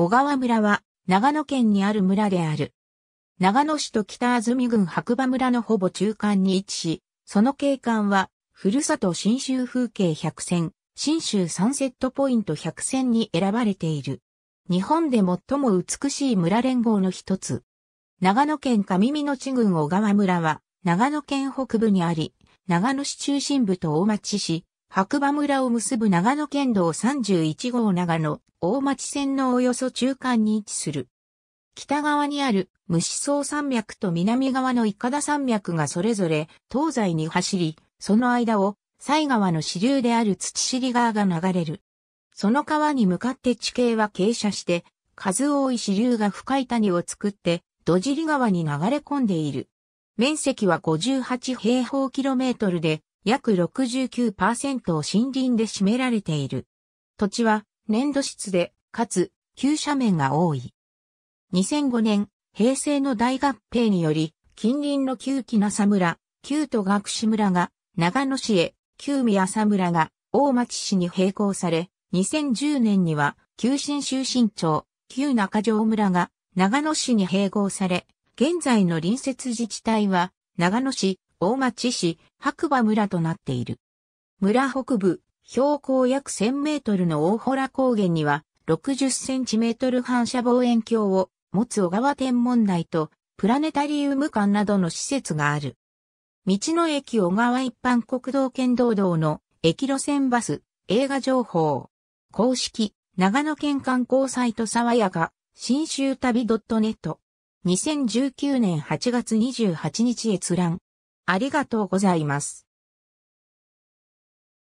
小川村は、長野県にある村である。長野市と北安住郡白馬村のほぼ中間に位置し、その景観は、ふるさと新州風景百選、新州サンセットポイント百選に選ばれている。日本で最も美しい村連合の一つ。長野県上美野地郡小川村は、長野県北部にあり、長野市中心部と大町市、白馬村を結ぶ長野県道31号長野、大町線のおよそ中間に位置する。北側にある虫草山脈と南側のイカダ山脈がそれぞれ東西に走り、その間を西川の支流である土尻川が流れる。その川に向かって地形は傾斜して、数多い支流が深い谷を作って、土尻川に流れ込んでいる。面積は58平方キロメートルで、約69%を森林で占められている。土地は粘土質で、かつ、急斜面が多い。2005年、平成の大合併により、近隣の旧木那佐村、旧都学士村が、長野市へ、旧宮佐村が、大町市に並行され、2010年には、旧新州新町、旧中条村が、長野市に併合され、現在の隣接自治体は、長野市、大町市、白馬村となっている。村北部、標高約1000メートルの大洞高原には、60センチメートル反射望遠鏡を持つ小川天文台と、プラネタリウム館などの施設がある。道の駅小川一般国道県道道の駅路線バス、映画情報。公式、長野県観光サイト爽やか、新州旅 .net。2019年8月28日閲覧。ありがとうございます。